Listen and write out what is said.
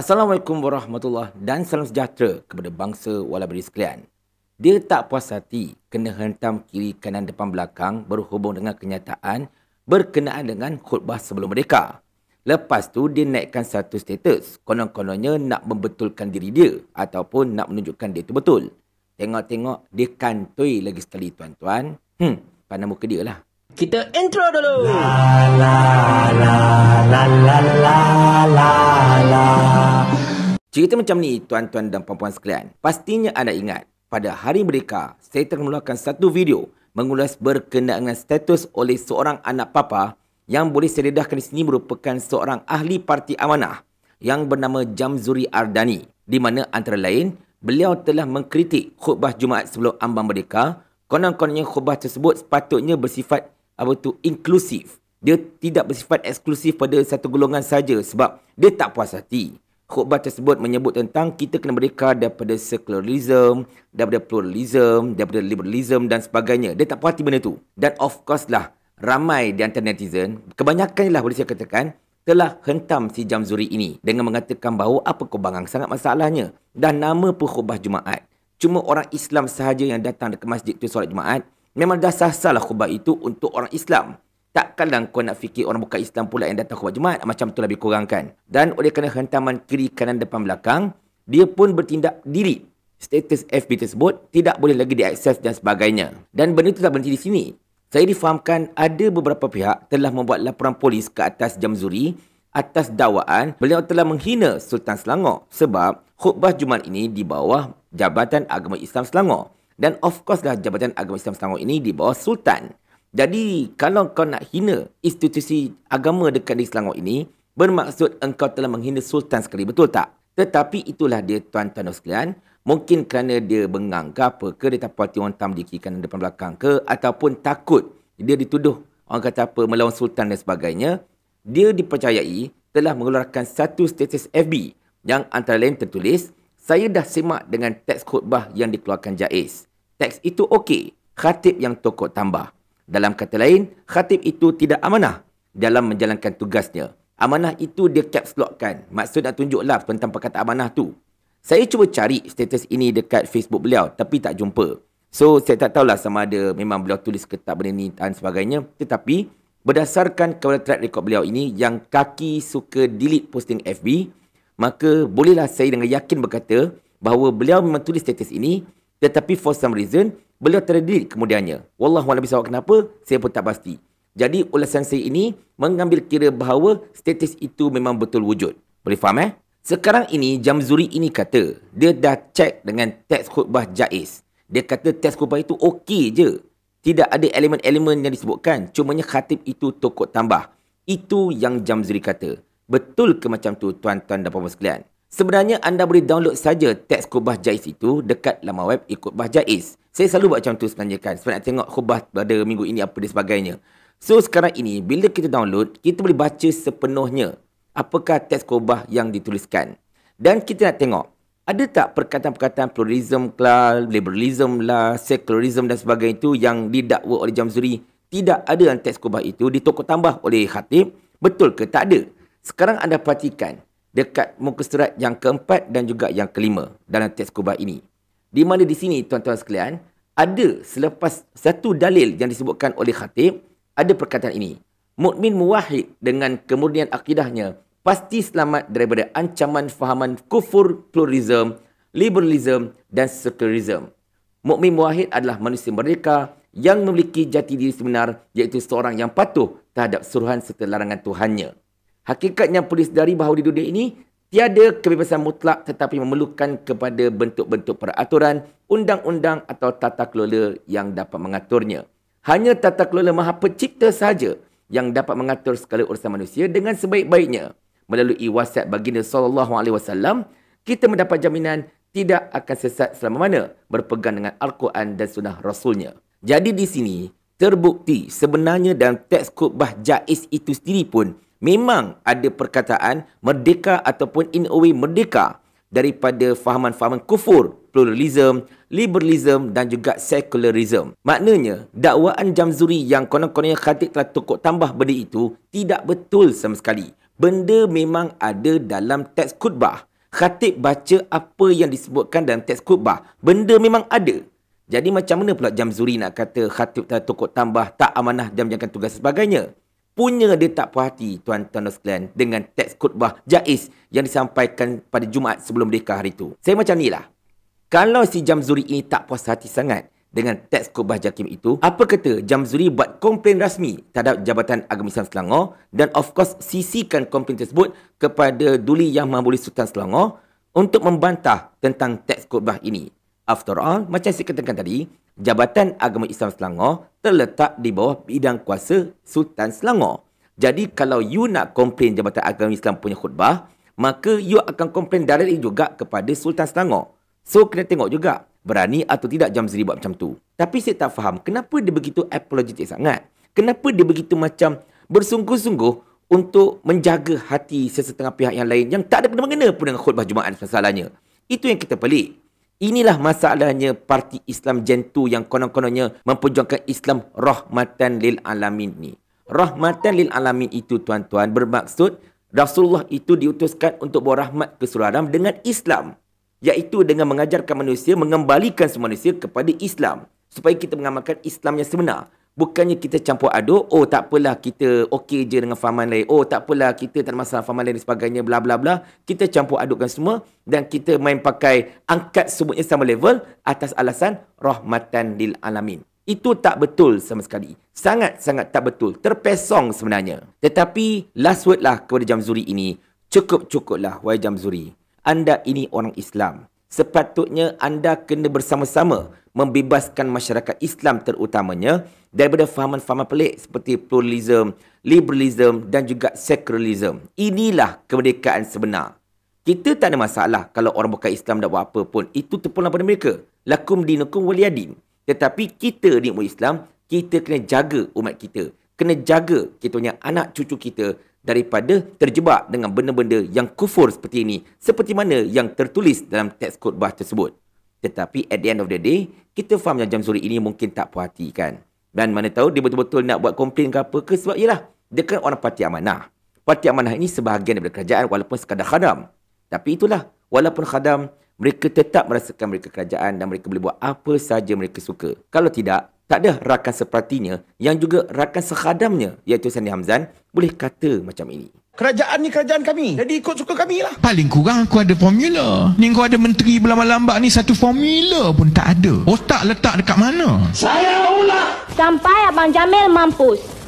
Assalamualaikum warahmatullahi dan salam sejahtera kepada bangsa walabri sekalian. Dia tak puas hati kena hentam kiri kanan depan belakang berhubung dengan kenyataan berkenaan dengan khutbah sebelum mereka. Lepas tu dia naikkan satu status, konon-kononnya nak membetulkan diri dia ataupun nak menunjukkan dia tu betul. Tengok-tengok dia kantoi lagi sekali tuan-tuan. Hmm, pandai muka dia lah. Kita intro dulu. La la la la la la la la. Cerita macam ni tuan-tuan dan puan-puan sekalian. Pastinya anda ingat pada hari mereka saya telah mengeluarkan satu video mengulas berkenaan dengan status oleh seorang anak papa yang boleh saya dedahkan di sini merupakan seorang ahli parti amanah yang bernama Jamzuri Ardani di mana antara lain beliau telah mengkritik khutbah Jumaat sebelum ambang mereka, konon-kononnya khutbah tersebut sepatutnya bersifat apa tu inklusif dia tidak bersifat eksklusif pada satu golongan saja sebab dia tak puas hati khutbah tersebut menyebut tentang kita kena merdeka daripada secularism, daripada pluralism, daripada liberalism dan sebagainya. Dia tak puas hati benda tu. Dan of course lah, ramai di antara netizen, kebanyakan lah boleh saya katakan, telah hentam si Jamzuri ini dengan mengatakan bahawa apa kau bangang sangat masalahnya. dan nama pun khutbah Jumaat. Cuma orang Islam sahaja yang datang ke masjid tu solat Jumaat, memang dah sah sahlah lah khutbah itu untuk orang Islam. Takkanlah kau nak fikir orang bukan Islam pula yang datang khubat Jumaat. Macam tu lah lebih kurang kan. Dan oleh kerana hentaman kiri, kanan, depan, belakang, dia pun bertindak diri. Status FB tersebut tidak boleh lagi diakses dan sebagainya. Dan benda tu tak berhenti di sini. Saya difahamkan ada beberapa pihak telah membuat laporan polis ke atas Jamzuri atas dakwaan beliau telah menghina Sultan Selangor sebab khutbah Jumaat ini di bawah Jabatan Agama Islam Selangor. Dan of course lah Jabatan Agama Islam Selangor ini di bawah Sultan. Jadi, kalau kau nak hina institusi agama dekat di Selangor ini, bermaksud engkau telah menghina Sultan sekali, betul tak? Tetapi itulah dia tuan-tuan dan sekalian. Mungkin kerana dia menganggap ke apa ke, dia tak puati orang tam di kiri kanan depan belakang ke, ataupun takut dia dituduh orang kata apa, melawan Sultan dan sebagainya. Dia dipercayai telah mengeluarkan satu status FB yang antara lain tertulis, saya dah simak dengan teks khutbah yang dikeluarkan Jaiz. Teks itu okey, khatib yang tokoh tambah. Dalam kata lain, khatib itu tidak amanah dalam menjalankan tugasnya. Amanah itu dia caps lockkan. Maksud nak tunjuklah tentang perkataan amanah tu. Saya cuba cari status ini dekat Facebook beliau tapi tak jumpa. So, saya tak tahulah sama ada memang beliau tulis ke tak benda ni dan sebagainya. Tetapi, berdasarkan kepada track record beliau ini yang kaki suka delete posting FB, maka bolehlah saya dengan yakin berkata bahawa beliau memang tulis status ini tetapi for some reason, beliau terdidik kemudiannya. Wallahu a'lam bisawab kenapa? Saya pun tak pasti. Jadi ulasan saya ini mengambil kira bahawa status itu memang betul wujud. Boleh faham eh? Sekarang ini Jam Zuri ini kata dia dah cek dengan teks khutbah Jaiz. Dia kata teks khutbah itu okey je. Tidak ada elemen-elemen yang disebutkan. Cumanya khatib itu tokot tambah. Itu yang Jam Zuri kata. Betul ke macam tu tuan-tuan dan puan-puan sekalian? Sebenarnya anda boleh download saja teks khutbah Jaiz itu dekat laman web ikut bah Jaiz. Saya selalu buat macam tu sebenarnya kan. Sebab nak tengok khubah pada minggu ini apa dan sebagainya. So sekarang ini, bila kita download, kita boleh baca sepenuhnya apakah teks khubah yang dituliskan. Dan kita nak tengok, ada tak perkataan-perkataan pluralism lah, liberalism lah, secularism dan sebagainya itu yang didakwa oleh Jamzuri tidak ada dalam teks khubah itu ditokoh tambah oleh khatib? Betul ke? Tak ada. Sekarang anda perhatikan dekat muka surat yang keempat dan juga yang kelima dalam teks khubah ini. Di mana di sini tuan-tuan sekalian, ada selepas satu dalil yang disebutkan oleh khatib, ada perkataan ini. Mukmin muwahid dengan kemurnian akidahnya pasti selamat daripada ancaman fahaman kufur, pluralism, liberalism dan secularism. Mukmin muwahid adalah manusia merdeka yang memiliki jati diri sebenar iaitu seorang yang patuh terhadap suruhan serta larangan Tuhannya. Hakikatnya polis dari bahawa di dunia ini tiada kebebasan mutlak tetapi memerlukan kepada bentuk-bentuk peraturan, undang-undang atau tata kelola yang dapat mengaturnya. Hanya tata kelola maha pencipta sahaja yang dapat mengatur segala urusan manusia dengan sebaik-baiknya. Melalui wasiat baginda Sallallahu Alaihi Wasallam. kita mendapat jaminan tidak akan sesat selama mana berpegang dengan Al-Quran dan Sunnah Rasulnya. Jadi di sini, terbukti sebenarnya dalam teks khutbah Jais itu sendiri pun memang ada perkataan merdeka ataupun in a way merdeka daripada fahaman-fahaman kufur, pluralism, liberalism dan juga secularism. Maknanya, dakwaan Jamzuri yang konon-kononnya khatib telah tokok tambah benda itu tidak betul sama sekali. Benda memang ada dalam teks khutbah. Khatib baca apa yang disebutkan dalam teks khutbah. Benda memang ada. Jadi macam mana pula Jamzuri nak kata khatib telah tokok tambah, tak amanah dan menjalankan tugas sebagainya? punya dia tak puas hati tuan-tuan dan sekalian dengan teks khutbah Jaiz yang disampaikan pada Jumaat sebelum merdeka hari itu. Saya macam ni lah. Kalau si Jamzuri ini tak puas hati sangat dengan teks khutbah Jakim itu, apa kata Jamzuri buat komplain rasmi terhadap Jabatan Agama Islam Selangor dan of course sisikan komplain tersebut kepada Duli Yang Maha Mahmuli Sultan Selangor untuk membantah tentang teks khutbah ini. After all, macam saya katakan tadi, Jabatan Agama Islam Selangor terletak di bawah bidang kuasa Sultan Selangor. Jadi kalau you nak komplain Jabatan Agama Islam punya khutbah, maka you akan komplain daripada juga kepada Sultan Selangor. So kena tengok juga berani atau tidak Jamzri buat macam tu. Tapi saya tak faham kenapa dia begitu apologetic sangat. Kenapa dia begitu macam bersungguh-sungguh untuk menjaga hati sesetengah pihak yang lain yang tak ada kena-mengena pun dengan khutbah Jumaat masalahnya. Itu yang kita pelik. Inilah masalahnya parti Islam jentu yang konon-kononnya memperjuangkan Islam rahmatan lil alamin ni. Rahmatan lil alamin itu tuan-tuan bermaksud Rasulullah itu diutuskan untuk berahmat ke seluruh alam dengan Islam. Iaitu dengan mengajarkan manusia, mengembalikan semua manusia kepada Islam. Supaya kita mengamalkan Islam yang sebenar. Bukannya kita campur aduk, oh tak apalah kita okey je dengan faham lain. Oh tak apalah kita tak ada masalah faham lain dan sebagainya, bla bla bla. Kita campur adukkan semua dan kita main pakai angkat sebutnya sama level atas alasan rahmatan lil alamin. Itu tak betul sama sekali. Sangat-sangat tak betul. Terpesong sebenarnya. Tetapi last word lah kepada Jamzuri ini. Cukup-cukuplah, wahai Jamzuri. Anda ini orang Islam. Sepatutnya anda kena bersama-sama membebaskan masyarakat Islam terutamanya daripada fahaman-fahaman pelik seperti pluralism, liberalism dan juga secularism. Inilah kemerdekaan sebenar. Kita tak ada masalah kalau orang bukan Islam dah buat apa pun. Itu terpulang pada mereka. Lakum dinukum waliyadin. Tetapi kita di umat Islam, kita kena jaga umat kita. Kena jaga kita punya anak cucu kita daripada terjebak dengan benda-benda yang kufur seperti ini. Seperti mana yang tertulis dalam teks khutbah tersebut. Tetapi at the end of the day, kita faham yang jam suri ini mungkin tak puas hati kan. Dan mana tahu dia betul-betul nak buat komplain ke apa ke sebab ialah dia kan orang parti amanah. Parti amanah ini sebahagian daripada kerajaan walaupun sekadar khadam. Tapi itulah, walaupun khadam, mereka tetap merasakan mereka kerajaan dan mereka boleh buat apa sahaja mereka suka. Kalau tidak, tak ada rakan sepertinya yang juga rakan sekhadamnya iaitu Sandi Hamzan boleh kata macam ini. Kerajaan ni kerajaan kami. Jadi ikut suka kami lah. Paling kurang aku ada formula. Ni kau ada menteri berlambak-lambak ni satu formula pun tak ada. Otak letak dekat mana? Saya ulang! Sampai Abang Jamil mampus.